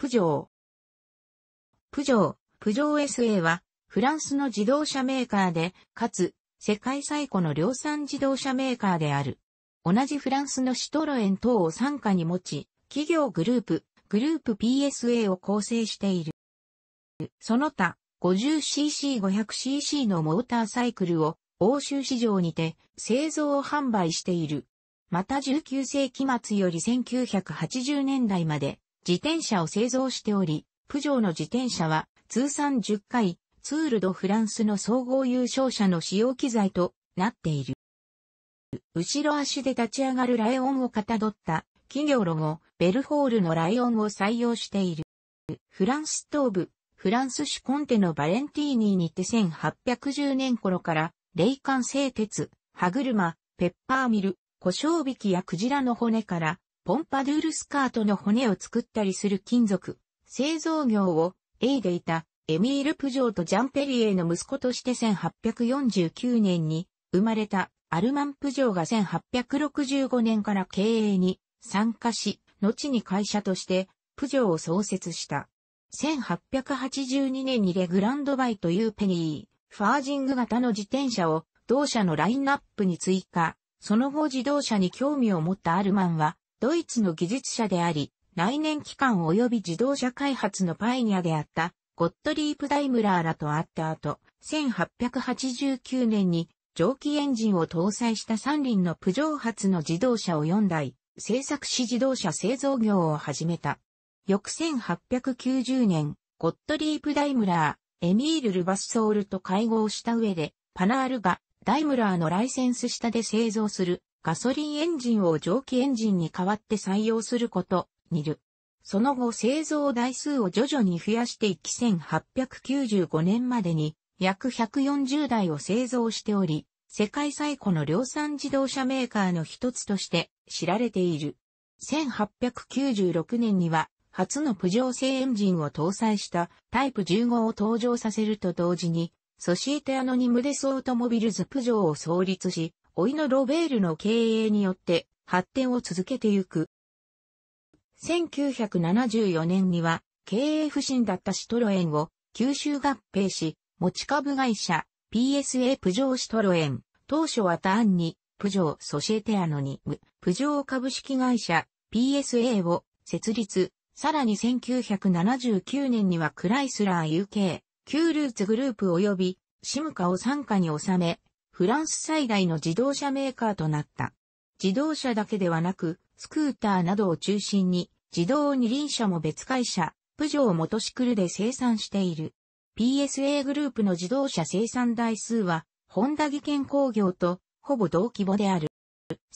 プジョー。プジョー、プジョー SA は、フランスの自動車メーカーで、かつ、世界最古の量産自動車メーカーである。同じフランスのシトロエン等を傘下に持ち、企業グループ、グループ PSA を構成している。その他、50cc、500cc のモーターサイクルを欧州市場にて製造を販売している。また19世紀末より1980年代まで自転車を製造しており、プジョーの自転車は通算10回ツールドフランスの総合優勝者の使用機材となっている。後ろ足で立ち上がるライオンをかたどった企業ロゴ、ベルホールのライオンを採用している。フランス東部、フランス市コンテのバレンティーニにて1810年頃から、霊感製鉄、歯車、ペッパーミル、胡椒引きやクジラの骨から、ポンパドゥールスカートの骨を作ったりする金属、製造業を a でいたエミール・プジョーとジャンペリエの息子として1849年に生まれたアルマン・プジョーが1865年から経営に参加し、後に会社としてプジョーを創設した。1882年にレグランドバイというペニー、ファージング型の自転車を同社のラインナップに追加。その後自動車に興味を持ったアルマンは、ドイツの技術者であり、内燃機関及び自動車開発のパイニアであった、ゴットリープ・ダイムラーらと会った後、1889年に蒸気エンジンを搭載した三輪のプジョー発の自動車を4台、製作し自動車製造業を始めた。翌1890年、ゴットリープ・ダイムラー、エミール・ルバスソールと会合した上で、パナールがダイムラーのライセンス下で製造するガソリンエンジンを蒸気エンジンに代わって採用すること、にる。その後製造台数を徐々に増やしていき1895年までに約140台を製造しており、世界最古の量産自動車メーカーの一つとして知られている。1896年には初のプジョー製エンジンを搭載したタイプ15を登場させると同時に、ソシエテアノニムデスオートモビルズプジョーを創立し、老いのロベールの経営によって発展を続けてゆく。1974年には経営不振だったシトロエンを吸収合併し、持ち株会社 PSA プジョーシトロエン、当初は単にプジョーソシエテアノニム、プジョー株式会社 PSA を設立、さらに1979年にはクライスラー UK、キュールーツグループ及びシムカを傘下に収め、フランス最大の自動車メーカーとなった。自動車だけではなく、スクーターなどを中心に、自動二輪車も別会社、プジョーモトシクルで生産している。PSA グループの自動車生産台数は、ホンダ技研工業と、ほぼ同規模である。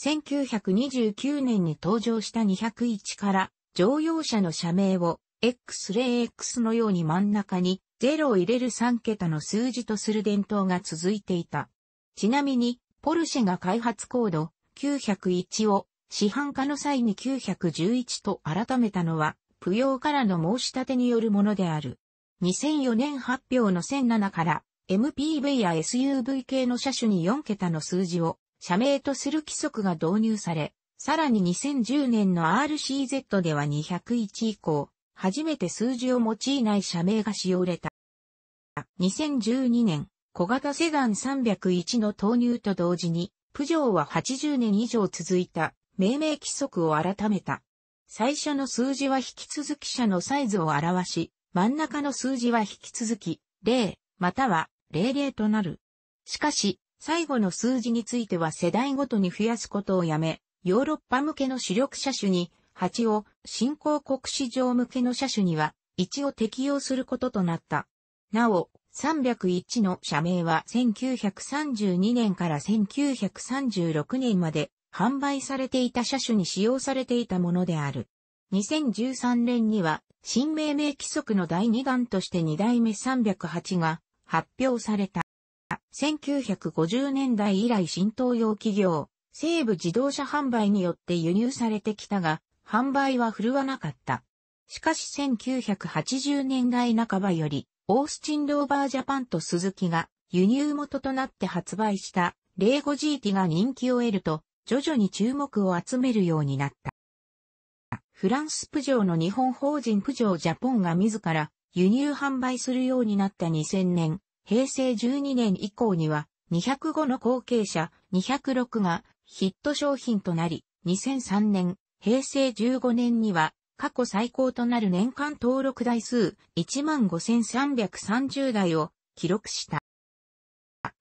1929年に登場した201から、乗用車の社名を、X0X のように真ん中に、0を入れる3桁の数字とする伝統が続いていた。ちなみに、ポルシェが開発コード901を市販化の際に911と改めたのは、不要からの申し立てによるものである。2004年発表の1007から MPV や SUV 系の車種に4桁の数字を社名とする規則が導入され、さらに2010年の RCZ では201以降、初めて数字を用いない社名が使用れた。2012年、小型セダン301の投入と同時に、プジョーは80年以上続いた命名規則を改めた。最初の数字は引き続き車のサイズを表し、真ん中の数字は引き続き0または00となる。しかし、最後の数字については世代ごとに増やすことをやめ、ヨーロッパ向けの主力車種に8を、新興国市場向けの車種には1を適用することとなった。なお、301の社名は1932年から1936年まで販売されていた車種に使用されていたものである。2013年には新命名規則の第2弾として2代目308が発表された。1950年代以来新東洋企業、西部自動車販売によって輸入されてきたが、販売は振るわなかった。しかし1980年代半ばより、オースチンローバージャパンとスズキが輸入元となって発売したレーゴ GT が人気を得ると、徐々に注目を集めるようになった。フランスプジョーの日本法人プジョージャポンが自ら輸入販売するようになった2000年、平成12年以降には205の後継者206がヒット商品となり、2003年、平成15年には過去最高となる年間登録台数15,330台を記録した。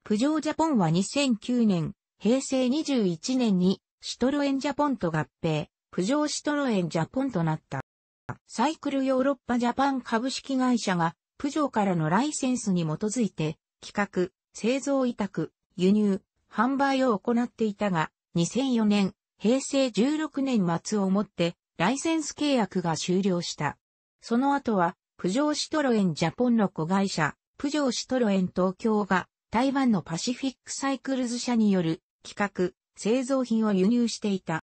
プジョージャポンは2009年、平成21年にシトロエンジャポンと合併、プジョーシトロエンジャポンとなった。サイクルヨーロッパジャパン株式会社が、プジョーからのライセンスに基づいて、企画、製造委託、輸入、販売を行っていたが、2004年、平成16年末をもって、ライセンス契約が終了した。その後は、プジョーシトロエンジャポンの子会社、プジョーシトロエン東京が台湾のパシフィックサイクルズ社による企画、製造品を輸入していた。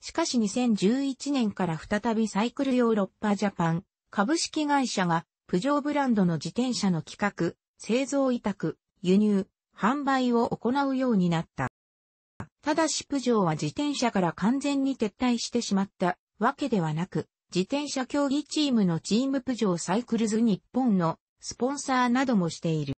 しかし2011年から再びサイクルヨーロッパジャパン株式会社がプジョーブランドの自転車の企画、製造委託、輸入、販売を行うようになった。ただしプジョーは自転車から完全に撤退してしまったわけではなく、自転車競技チームのチームプジョーサイクルズ日本のスポンサーなどもしている。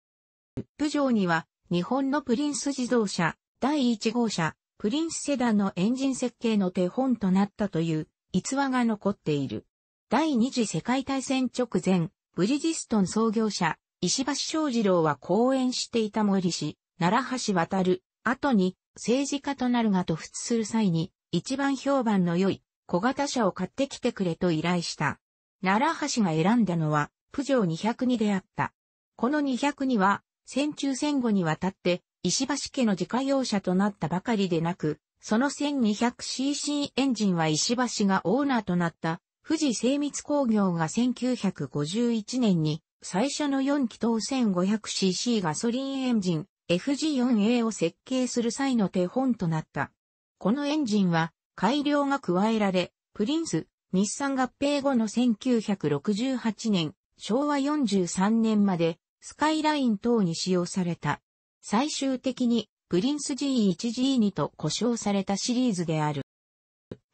プジョーには日本のプリンス自動車第1号車プリンスセダンのエンジン設計の手本となったという逸話が残っている。第二次世界大戦直前、ブリヂストン創業者石橋正二郎は講演していた森氏、奈良橋渡る後に政治家となるがと付する際に、一番評判の良い小型車を買ってきてくれと依頼した。奈良橋が選んだのは、プジョー202であった。この202は、戦中戦後にわたって、石橋家の自家用車となったばかりでなく、その 1200cc エンジンは石橋がオーナーとなった、富士精密工業が1951年に、最初の4気筒 1500cc ガソリンエンジン、FG4A を設計する際の手本となった。このエンジンは改良が加えられ、プリンス、日産合併後の1968年、昭和43年までスカイライン等に使用された。最終的にプリンス G1G2 と呼称されたシリーズである。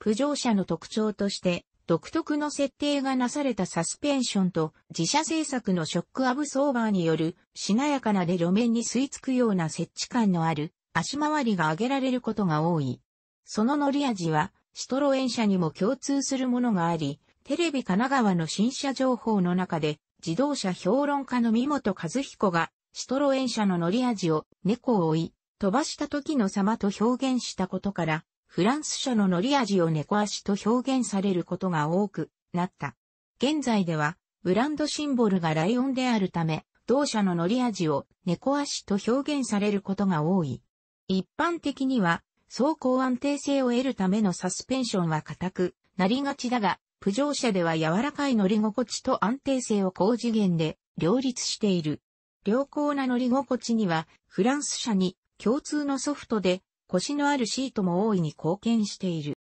浮上車の特徴として独特の設定がなされたサスペンションと自社製作のショックアブソーバーによるしなやかなで路面に吸い付くような設置感のある足回りが挙げられることが多い。その乗り味はシトロエン車にも共通するものがあり、テレビ神奈川の新車情報の中で自動車評論家の三本和彦がシトロエン車の乗り味を猫を追い飛ばした時の様と表現したことからフランス車の乗り味を猫足と表現されることが多くなった。現在では、ブランドシンボルがライオンであるため、同社の乗り味を猫足と表現されることが多い。一般的には、走行安定性を得るためのサスペンションは硬くなりがちだが、浮上車では柔らかい乗り心地と安定性を高次元で両立している。良好な乗り心地には、フランス車に共通のソフトで腰のあるシートも大いに貢献している。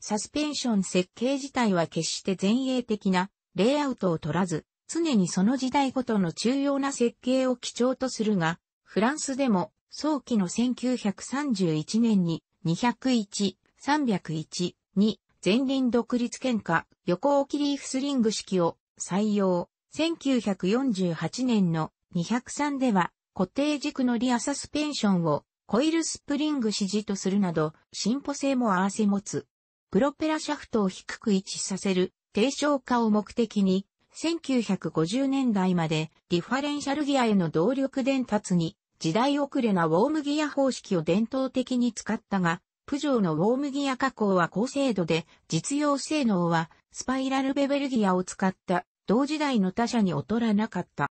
サスペンション設計自体は決して前衛的なレイアウトを取らず、常にその時代ごとの重要な設計を基調とするが、フランスでも早期の1931年に201、301、に前輪独立喧嘩、横置きリーフスリング式を採用。1948年の203では固定軸のリアサスペンションをコイルスプリング指示とするなど、進歩性も合わせ持つ。プロペラシャフトを低く位置させる、低消化を目的に、1950年代までディファレンシャルギアへの動力伝達に時代遅れなウォームギア方式を伝統的に使ったが、プジョーのウォームギア加工は高精度で実用性能はスパイラルベベルギアを使った同時代の他社に劣らなかった。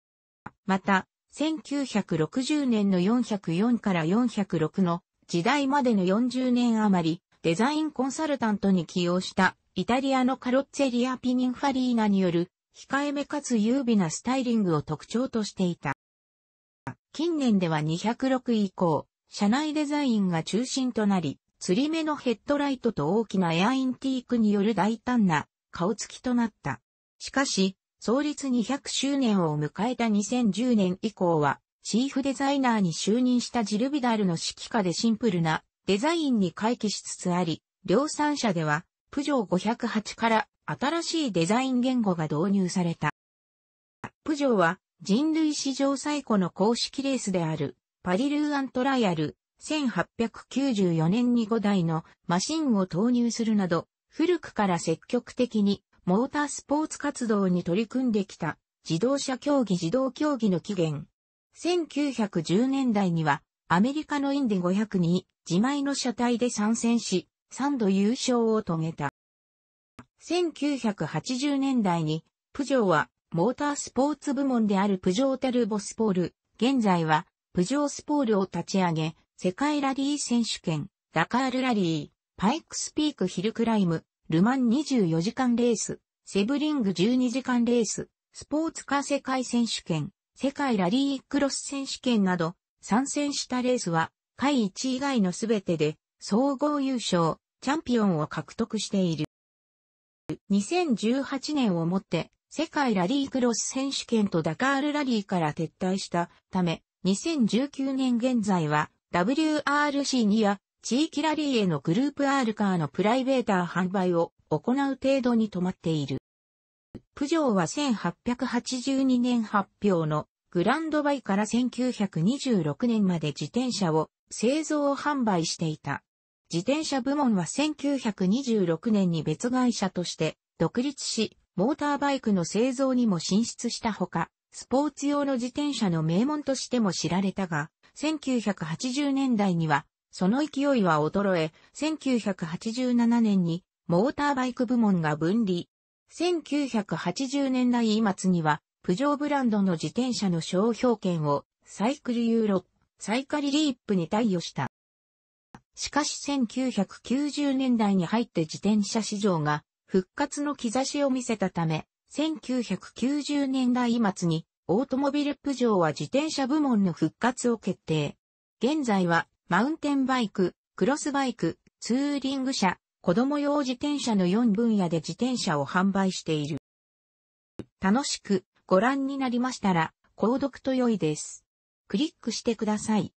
また、1960年の404から406の時代までの40年余り、デザインコンサルタントに起用したイタリアのカロッツェリアピニンファリーナによる控えめかつ優美なスタイリングを特徴としていた。近年では206以降、車内デザインが中心となり、釣り目のヘッドライトと大きなエアインティークによる大胆な顔つきとなった。しかし、創立200周年を迎えた2010年以降は、チーフデザイナーに就任したジルビダルの指揮下でシンプルなデザインに回帰しつつあり、量産車では、プジョー508から新しいデザイン言語が導入された。プジョーは人類史上最古の公式レースであるパリルーアントライアル1894年に5台のマシンを投入するなど古くから積極的にモータースポーツ活動に取り組んできた自動車競技自動競技の起源。1910年代にはアメリカのインデ500に自前の車体で参戦し、3度優勝を遂げた。1980年代にプジョーはモータースポーツ部門であるプジョータルボスポール、現在はプジョースポールを立ち上げ、世界ラリー選手権、ダカールラリー、パイクスピークヒルクライム、ルマン24時間レース、セブリング12時間レース、スポーツカー世界選手権、世界ラリークロス選手権など、参戦したレースは、下位1以外のすべてで、総合優勝、チャンピオンを獲得している。2018年をもって、世界ラリークロス選手権とダカールラリーから撤退したため、2019年現在は WRC2 や地域ラリーへのグループ R カーのプライベーター販売を行う程度に止まっている。プジョーは1882年発表のグランドバイから1926年まで自転車を製造販売していた。自転車部門は1926年に別会社として独立し、モーターバイクの製造にも進出したほか、スポーツ用の自転車の名門としても知られたが、1980年代にはその勢いは衰え、1987年にモーターバイク部門が分離。1980年代末には、プジョーブランドの自転車の商標権をサイクルユーロ、サイカリリーップに貸与した。しかし1990年代に入って自転車市場が復活の兆しを見せたため、1990年代末にオートモビルプジョーは自転車部門の復活を決定。現在はマウンテンバイク、クロスバイク、ツーリング車、子供用自転車の4分野で自転車を販売している。楽しくご覧になりましたら、購読と良いです。クリックしてください。